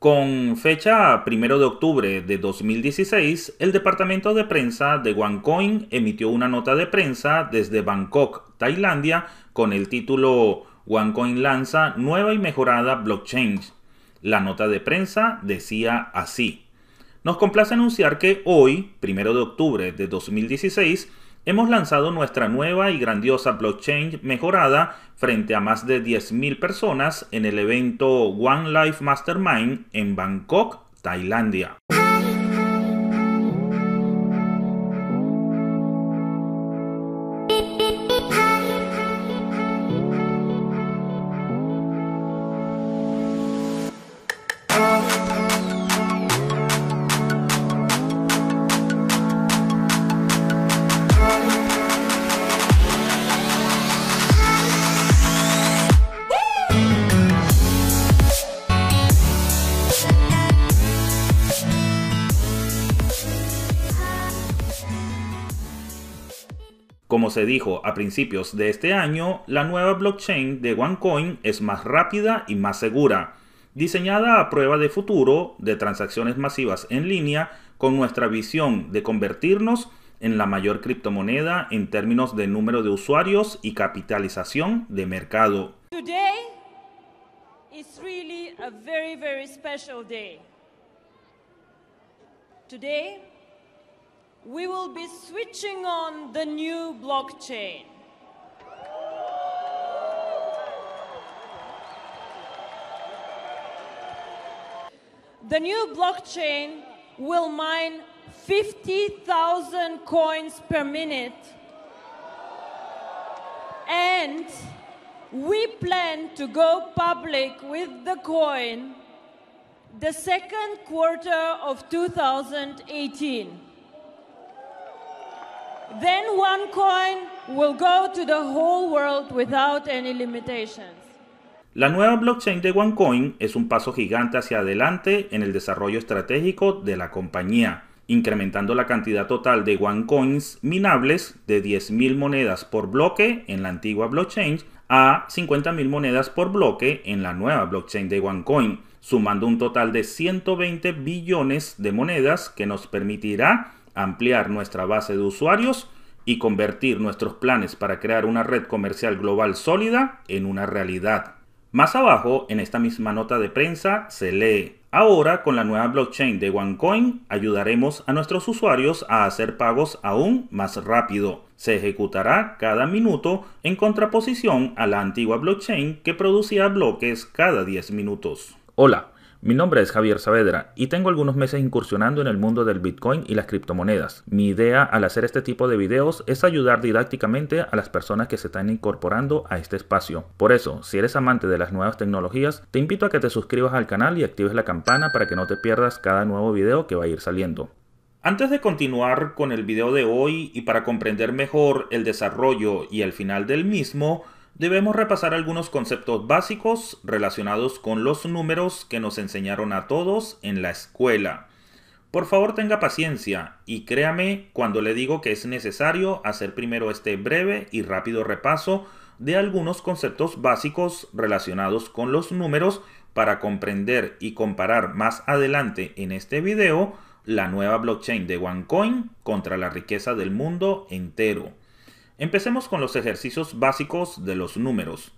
Con fecha 1 de octubre de 2016, el departamento de prensa de OneCoin emitió una nota de prensa desde Bangkok, Tailandia, con el título OneCoin lanza nueva y mejorada blockchain. La nota de prensa decía así. Nos complace anunciar que hoy, primero de octubre de 2016, hemos lanzado nuestra nueva y grandiosa blockchain mejorada frente a más de 10.000 personas en el evento One Life Mastermind en Bangkok, Tailandia. Como se dijo a principios de este año, la nueva blockchain de OneCoin es más rápida y más segura, diseñada a prueba de futuro de transacciones masivas en línea con nuestra visión de convertirnos en la mayor criptomoneda en términos de número de usuarios y capitalización de mercado. Today is really a very very special we will be switching on the new blockchain. The new blockchain will mine 50,000 coins per minute. And we plan to go public with the coin the second quarter of 2018. La nueva blockchain de OneCoin es un paso gigante hacia adelante en el desarrollo estratégico de la compañía, incrementando la cantidad total de OneCoins minables de 10.000 monedas por bloque en la antigua blockchain a 50.000 monedas por bloque en la nueva blockchain de OneCoin, sumando un total de 120 billones de monedas que nos permitirá ampliar nuestra base de usuarios y convertir nuestros planes para crear una red comercial global sólida en una realidad. Más abajo, en esta misma nota de prensa, se lee, ahora con la nueva blockchain de OneCoin ayudaremos a nuestros usuarios a hacer pagos aún más rápido. Se ejecutará cada minuto en contraposición a la antigua blockchain que producía bloques cada 10 minutos. Hola. Mi nombre es Javier Saavedra y tengo algunos meses incursionando en el mundo del Bitcoin y las criptomonedas. Mi idea al hacer este tipo de videos es ayudar didácticamente a las personas que se están incorporando a este espacio. Por eso, si eres amante de las nuevas tecnologías, te invito a que te suscribas al canal y actives la campana para que no te pierdas cada nuevo video que va a ir saliendo. Antes de continuar con el video de hoy y para comprender mejor el desarrollo y el final del mismo, debemos repasar algunos conceptos básicos relacionados con los números que nos enseñaron a todos en la escuela. Por favor tenga paciencia y créame cuando le digo que es necesario hacer primero este breve y rápido repaso de algunos conceptos básicos relacionados con los números para comprender y comparar más adelante en este video la nueva blockchain de OneCoin contra la riqueza del mundo entero. Empecemos con los ejercicios básicos de los números.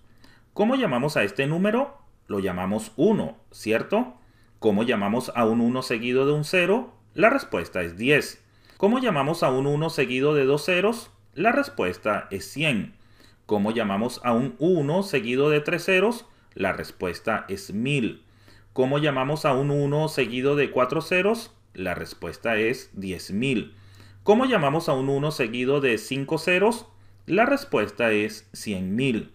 ¿Cómo llamamos a este número? Lo llamamos 1, ¿cierto? ¿Cómo llamamos a un 1 seguido de un 0? La respuesta es 10. ¿Cómo llamamos a un 1 seguido de dos ceros? La respuesta es 100. ¿Cómo llamamos a un 1 seguido de tres ceros? La respuesta es 1000. ¿Cómo llamamos a un 1 seguido de cuatro ceros? La respuesta es 10.000. ¿Cómo llamamos a un 1 seguido de 5 ceros? La respuesta es 100.000.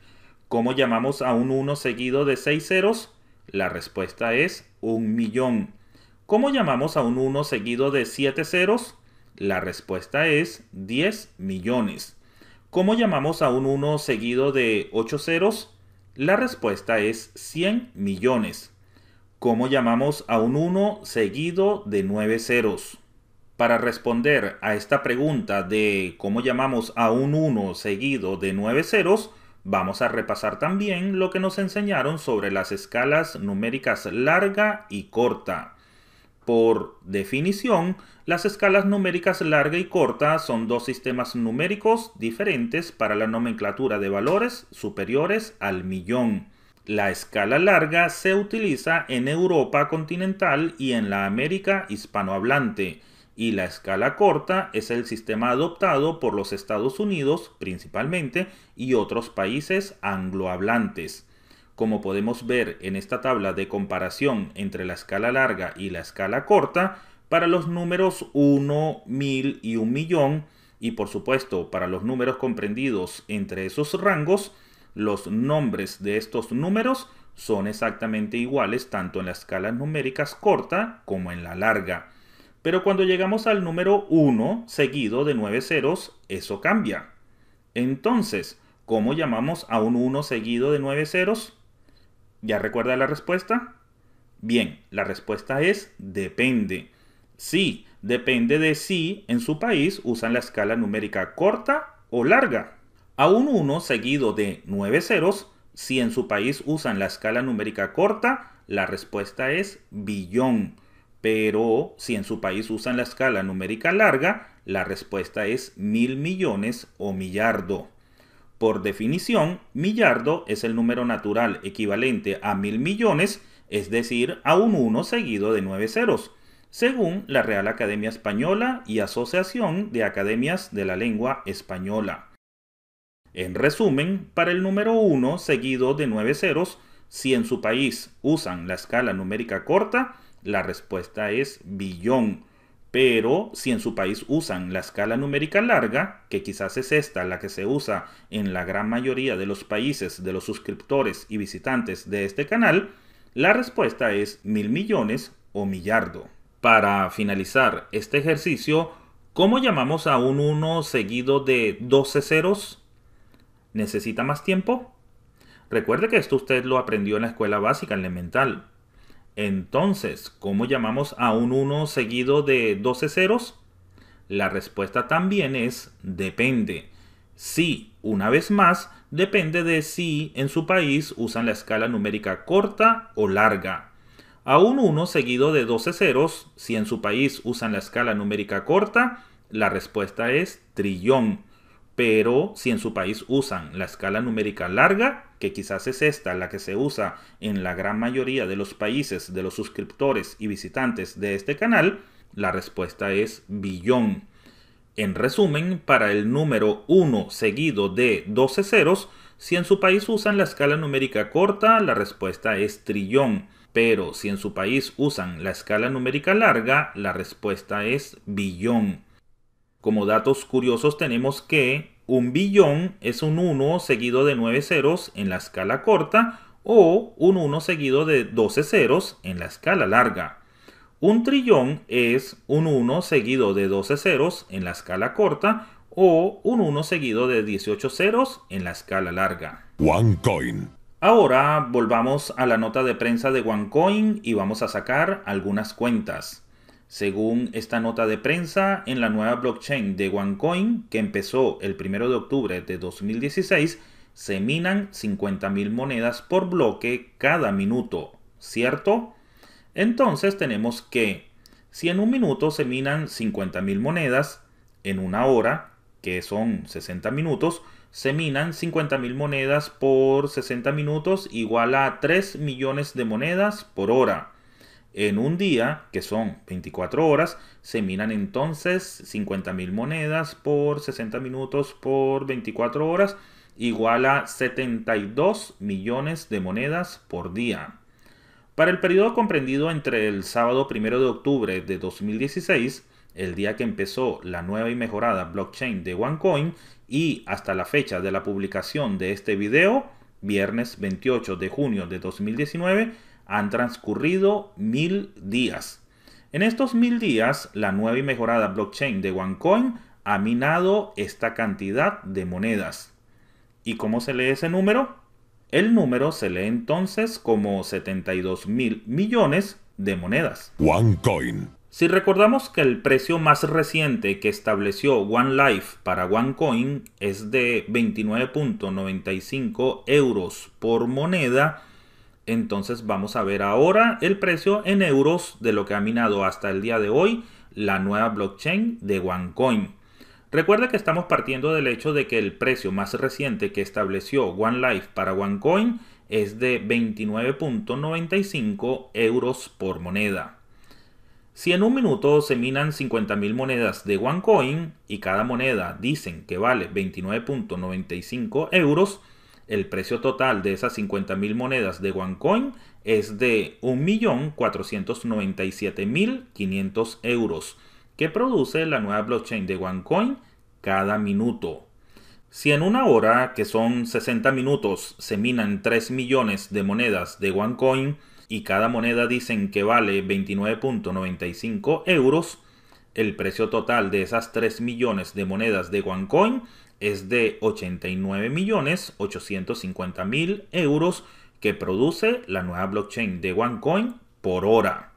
¿Cómo llamamos a un 1 seguido de 6 ceros? La respuesta es 1 millón. ¿Cómo llamamos a un 1 seguido de 7 ceros? La respuesta es 10 millones. ¿Cómo llamamos a un 1 seguido de 8 ceros? La respuesta es 100 millones. ¿Cómo llamamos a un 1 seguido de 9 ceros? para responder a esta pregunta de cómo llamamos a un 1 seguido de 9 ceros, vamos a repasar también lo que nos enseñaron sobre las escalas numéricas larga y corta. Por definición, las escalas numéricas larga y corta son dos sistemas numéricos diferentes para la nomenclatura de valores superiores al millón. La escala larga se utiliza en Europa continental y en la América hispanohablante y la escala corta es el sistema adoptado por los Estados Unidos principalmente y otros países anglohablantes. Como podemos ver en esta tabla de comparación entre la escala larga y la escala corta, para los números 1, 1000 y 1 millón, y por supuesto para los números comprendidos entre esos rangos, los nombres de estos números son exactamente iguales tanto en las escalas numéricas corta como en la larga. Pero cuando llegamos al número 1 seguido de 9 ceros, eso cambia. Entonces, ¿cómo llamamos a un 1 seguido de 9 ceros? ¿Ya recuerda la respuesta? Bien, la respuesta es depende. Sí, depende de si en su país usan la escala numérica corta o larga. A un 1 seguido de 9 ceros, si en su país usan la escala numérica corta, la respuesta es billón. Pero si en su país usan la escala numérica larga, la respuesta es mil millones o millardo. Por definición, millardo es el número natural equivalente a mil millones, es decir, a un 1 seguido de 9 ceros, según la Real Academia Española y Asociación de Academias de la Lengua Española. En resumen, para el número 1 seguido de 9 ceros, si en su país usan la escala numérica corta, la respuesta es billón. Pero si en su país usan la escala numérica larga, que quizás es esta la que se usa en la gran mayoría de los países de los suscriptores y visitantes de este canal, la respuesta es mil millones o millardo. Para finalizar este ejercicio, ¿cómo llamamos a un 1 seguido de 12 ceros? ¿Necesita más tiempo? Recuerde que esto usted lo aprendió en la escuela básica elemental. Entonces, ¿cómo llamamos a un 1 seguido de 12 ceros? La respuesta también es depende. Sí, una vez más, depende de si en su país usan la escala numérica corta o larga. A un 1 seguido de 12 ceros, si en su país usan la escala numérica corta, la respuesta es trillón pero si en su país usan la escala numérica larga, que quizás es esta la que se usa en la gran mayoría de los países de los suscriptores y visitantes de este canal, la respuesta es billón. En resumen, para el número 1 seguido de 12 ceros, si en su país usan la escala numérica corta, la respuesta es trillón. Pero si en su país usan la escala numérica larga, la respuesta es billón. Como datos curiosos tenemos que un billón es un 1 seguido de 9 ceros en la escala corta o un 1 seguido de 12 ceros en la escala larga. Un trillón es un 1 seguido de 12 ceros en la escala corta o un 1 seguido de 18 ceros en la escala larga. OneCoin. Ahora volvamos a la nota de prensa de OneCoin y vamos a sacar algunas cuentas. Según esta nota de prensa, en la nueva blockchain de OneCoin, que empezó el 1 de octubre de 2016, se minan 50.000 monedas por bloque cada minuto, ¿cierto? Entonces tenemos que, si en un minuto se minan 50.000 monedas, en una hora, que son 60 minutos, se minan 50.000 monedas por 60 minutos igual a 3 millones de monedas por hora. En un día, que son 24 horas, se minan entonces 50.000 monedas por 60 minutos por 24 horas, igual a 72 millones de monedas por día. Para el periodo comprendido entre el sábado 1 de octubre de 2016, el día que empezó la nueva y mejorada blockchain de OneCoin, y hasta la fecha de la publicación de este video, viernes 28 de junio de 2019, han transcurrido mil días. En estos mil días, la nueva y mejorada blockchain de OneCoin ha minado esta cantidad de monedas. ¿Y cómo se lee ese número? El número se lee entonces como 72 mil millones de monedas. OneCoin. Si recordamos que el precio más reciente que estableció OneLife para OneCoin es de 29.95 euros por moneda, entonces vamos a ver ahora el precio en euros de lo que ha minado hasta el día de hoy la nueva blockchain de OneCoin. Recuerda que estamos partiendo del hecho de que el precio más reciente que estableció OneLife para OneCoin es de 29.95 euros por moneda. Si en un minuto se minan 50.000 monedas de OneCoin y cada moneda dicen que vale 29.95 euros, el precio total de esas 50.000 monedas de OneCoin es de 1.497.500 euros que produce la nueva blockchain de OneCoin cada minuto. Si en una hora, que son 60 minutos, se minan 3 millones de monedas de OneCoin y cada moneda dicen que vale 29.95 euros, el precio total de esas 3 millones de monedas de OneCoin es de 89.850.000 euros que produce la nueva blockchain de OneCoin por hora.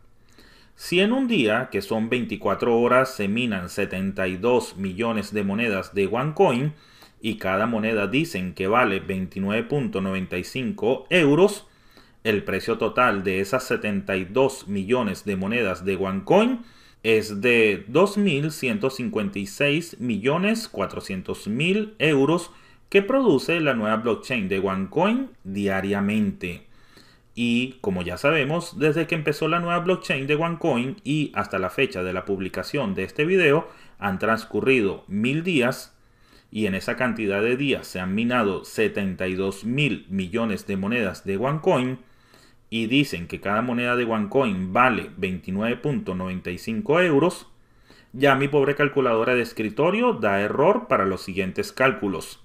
Si en un día, que son 24 horas, se minan 72 millones de monedas de OneCoin y cada moneda dicen que vale 29.95 euros, el precio total de esas 72 millones de monedas de OneCoin es de 2.156.400.000 euros que produce la nueva blockchain de OneCoin diariamente. Y como ya sabemos, desde que empezó la nueva blockchain de OneCoin y hasta la fecha de la publicación de este video, han transcurrido mil días y en esa cantidad de días se han minado 72.000 mil millones de monedas de OneCoin y dicen que cada moneda de OneCoin vale 29.95 euros, ya mi pobre calculadora de escritorio da error para los siguientes cálculos.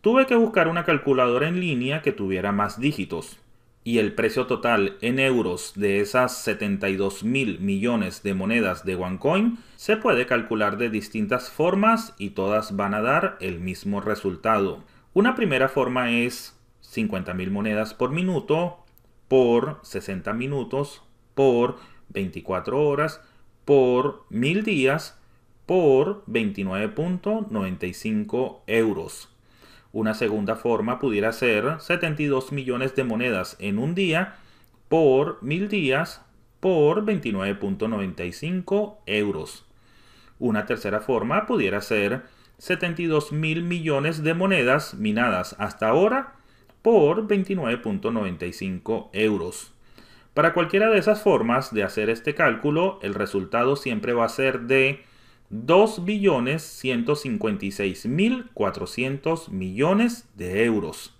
Tuve que buscar una calculadora en línea que tuviera más dígitos. Y el precio total en euros de esas 72 mil millones de monedas de OneCoin se puede calcular de distintas formas y todas van a dar el mismo resultado. Una primera forma es 50 mil monedas por minuto por 60 minutos, por 24 horas, por 1000 días, por 29.95 euros. Una segunda forma pudiera ser 72 millones de monedas en un día, por 1000 días, por 29.95 euros. Una tercera forma pudiera ser 72 mil millones de monedas minadas hasta ahora por 29.95 euros. Para cualquiera de esas formas de hacer este cálculo, el resultado siempre va a ser de 2.156.400 millones de euros.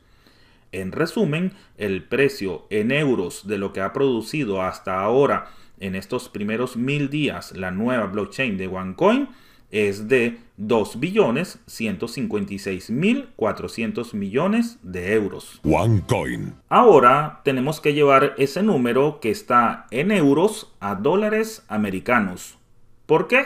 En resumen, el precio en euros de lo que ha producido hasta ahora en estos primeros mil días la nueva blockchain de OneCoin es de 2.156.400 millones de euros. OneCoin. Ahora tenemos que llevar ese número que está en euros a dólares americanos. ¿Por qué?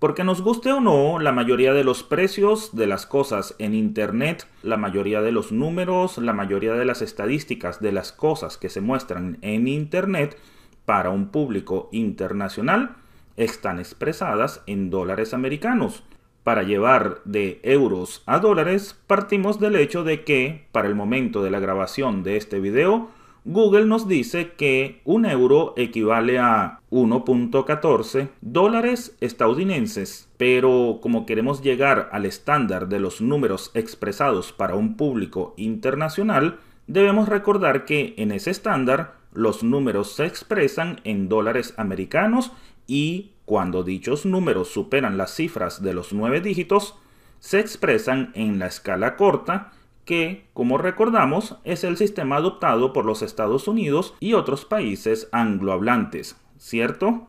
Porque nos guste o no, la mayoría de los precios de las cosas en Internet, la mayoría de los números, la mayoría de las estadísticas de las cosas que se muestran en Internet para un público internacional, están expresadas en dólares americanos. Para llevar de euros a dólares, partimos del hecho de que, para el momento de la grabación de este video, Google nos dice que un euro equivale a 1.14 dólares estadounidenses, pero como queremos llegar al estándar de los números expresados para un público internacional, debemos recordar que en ese estándar los números se expresan en dólares americanos y cuando dichos números superan las cifras de los nueve dígitos, se expresan en la escala corta que, como recordamos, es el sistema adoptado por los Estados Unidos y otros países anglohablantes, ¿cierto?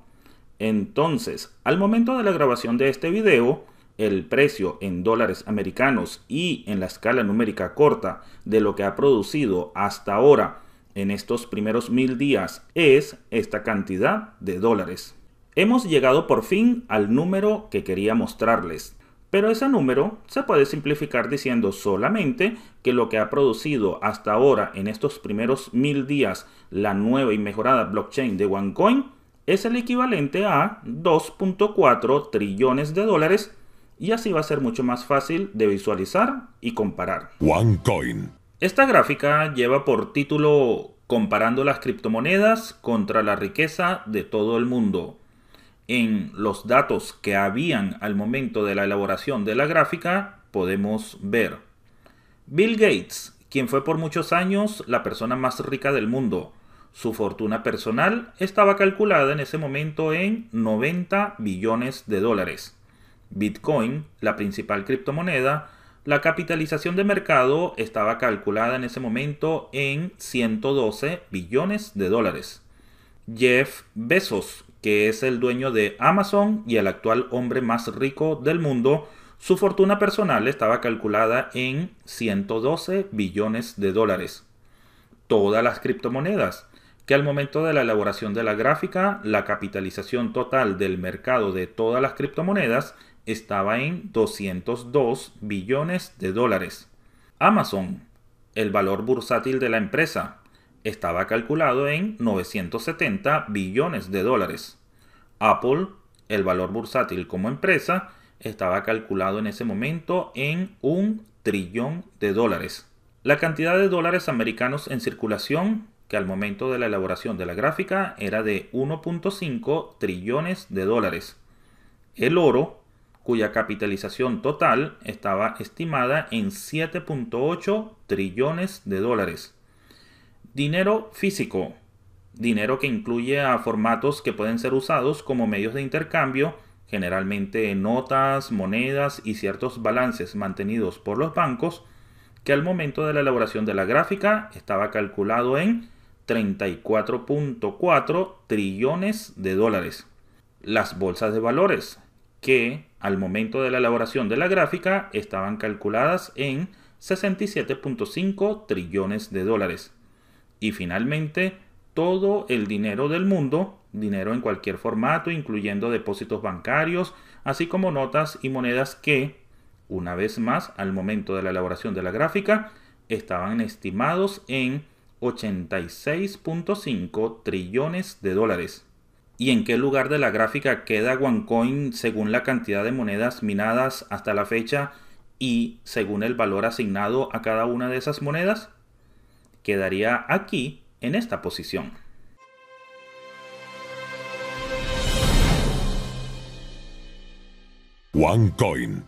Entonces, al momento de la grabación de este video, el precio en dólares americanos y en la escala numérica corta de lo que ha producido hasta ahora en estos primeros mil días es esta cantidad de dólares. Hemos llegado por fin al número que quería mostrarles, pero ese número se puede simplificar diciendo solamente que lo que ha producido hasta ahora en estos primeros mil días la nueva y mejorada blockchain de OneCoin es el equivalente a 2.4 trillones de dólares y así va a ser mucho más fácil de visualizar y comparar. OneCoin. Esta gráfica lleva por título Comparando las criptomonedas contra la riqueza de todo el mundo en los datos que habían al momento de la elaboración de la gráfica, podemos ver. Bill Gates, quien fue por muchos años la persona más rica del mundo, su fortuna personal estaba calculada en ese momento en 90 billones de dólares. Bitcoin, la principal criptomoneda, la capitalización de mercado estaba calculada en ese momento en 112 billones de dólares. Jeff Bezos, que es el dueño de Amazon y el actual hombre más rico del mundo, su fortuna personal estaba calculada en 112 billones de dólares. Todas las criptomonedas, que al momento de la elaboración de la gráfica, la capitalización total del mercado de todas las criptomonedas estaba en 202 billones de dólares. Amazon, el valor bursátil de la empresa, estaba calculado en 970 billones de dólares. Apple, el valor bursátil como empresa, estaba calculado en ese momento en un trillón de dólares. La cantidad de dólares americanos en circulación, que al momento de la elaboración de la gráfica era de 1.5 trillones de dólares. El oro, cuya capitalización total estaba estimada en 7.8 trillones de dólares. Dinero físico. Dinero que incluye a formatos que pueden ser usados como medios de intercambio, generalmente notas, monedas y ciertos balances mantenidos por los bancos, que al momento de la elaboración de la gráfica estaba calculado en 34.4 trillones de dólares. Las bolsas de valores, que al momento de la elaboración de la gráfica estaban calculadas en 67.5 trillones de dólares. Y finalmente, todo el dinero del mundo, dinero en cualquier formato, incluyendo depósitos bancarios, así como notas y monedas que, una vez más, al momento de la elaboración de la gráfica, estaban estimados en 86.5 trillones de dólares. ¿Y en qué lugar de la gráfica queda OneCoin según la cantidad de monedas minadas hasta la fecha y según el valor asignado a cada una de esas monedas? quedaría aquí en esta posición. coin.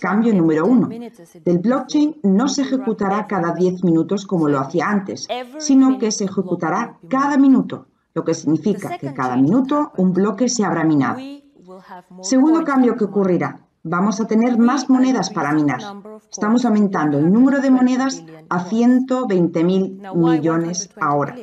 Cambio número uno. El blockchain no se ejecutará cada 10 minutos como lo hacía antes, sino que se ejecutará cada minuto, lo que significa que cada minuto un bloque se habrá minado. Segundo cambio que ocurrirá. Vamos a tener más monedas para minar. Estamos aumentando el número de monedas a 120 mil millones ahora.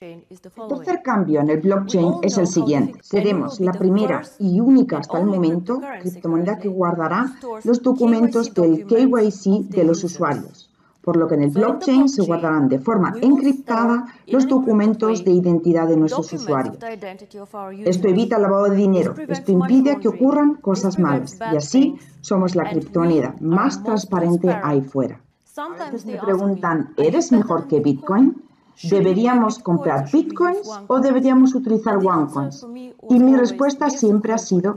El tercer cambio en el blockchain es el siguiente. Seremos la primera y única hasta el momento criptomoneda que guardará los documentos del KYC de los usuarios, por lo que en el blockchain se guardarán de forma encriptada los documentos de identidad de nuestros usuarios. Esto evita el lavado de dinero, esto impide que ocurran cosas malas y así somos la criptomoneda más transparente ahí fuera. A veces pues me preguntan, ¿eres mejor que Bitcoin? ¿Deberíamos comprar bitcoins o deberíamos utilizar OneCoins? Y mi respuesta siempre ha sido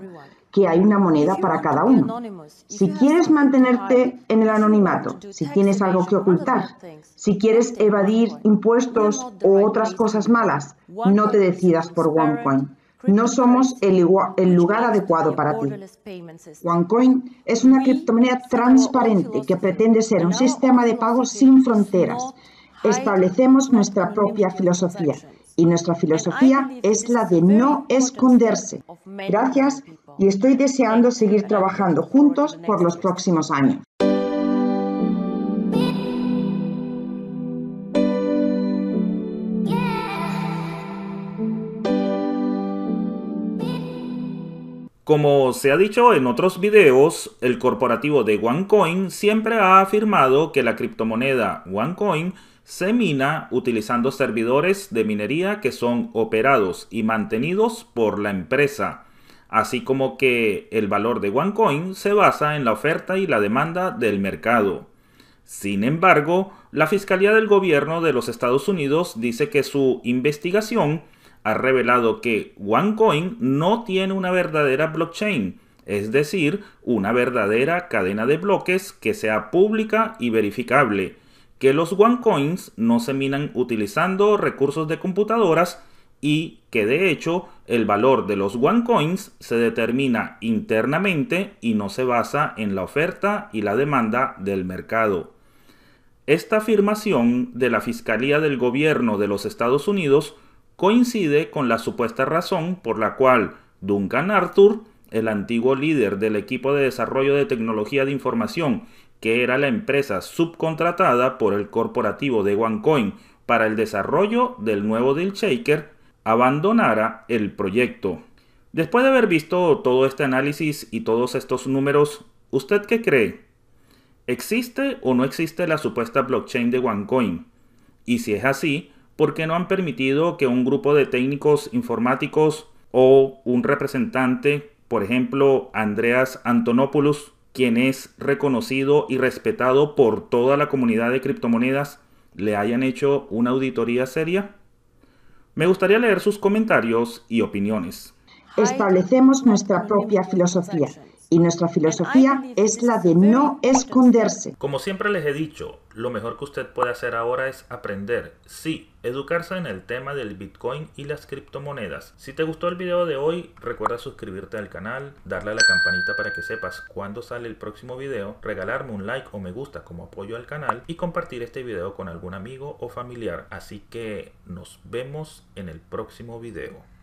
que hay una moneda para cada uno. Si quieres mantenerte en el anonimato, si tienes algo que ocultar, si quieres evadir impuestos o otras cosas malas, no te decidas por OneCoin. No somos el, el, lugar adecuado para ti. OneCoin es una criptomoneda transparente que pretende ser un sistema de pago sin fronteras establecemos nuestra propia filosofía y nuestra filosofía es la de no esconderse. Gracias y estoy deseando seguir trabajando juntos por los próximos años. Como se ha dicho en otros videos, el corporativo de OneCoin siempre ha afirmado que la criptomoneda OneCoin se mina utilizando servidores de minería que son operados y mantenidos por la empresa, así como que el valor de OneCoin se basa en la oferta y la demanda del mercado. Sin embargo, la Fiscalía del Gobierno de los Estados Unidos dice que su investigación ha revelado que OneCoin no tiene una verdadera blockchain, es decir, una verdadera cadena de bloques que sea pública y verificable que los OneCoins no se minan utilizando recursos de computadoras y que de hecho el valor de los OneCoins se determina internamente y no se basa en la oferta y la demanda del mercado. Esta afirmación de la Fiscalía del Gobierno de los Estados Unidos coincide con la supuesta razón por la cual Duncan Arthur, el antiguo líder del equipo de desarrollo de tecnología de información que era la empresa subcontratada por el corporativo de OneCoin para el desarrollo del nuevo deal shaker, abandonara el proyecto. Después de haber visto todo este análisis y todos estos números, ¿usted qué cree? ¿Existe o no existe la supuesta blockchain de OneCoin? Y si es así, ¿por qué no han permitido que un grupo de técnicos informáticos o un representante, por ejemplo Andreas Antonopoulos, quien es reconocido y respetado por toda la comunidad de criptomonedas, le hayan hecho una auditoría seria? Me gustaría leer sus comentarios y opiniones. Establecemos nuestra propia filosofía y nuestra filosofía es la de no esconderse. Como siempre les he dicho, lo mejor que usted puede hacer ahora es aprender, sí, educarse en el tema del Bitcoin y las criptomonedas. Si te gustó el video de hoy, recuerda suscribirte al canal, darle a la campanita para que sepas cuándo sale el próximo video, regalarme un like o me gusta como apoyo al canal y compartir este video con algún amigo o familiar. Así que nos vemos en el próximo video.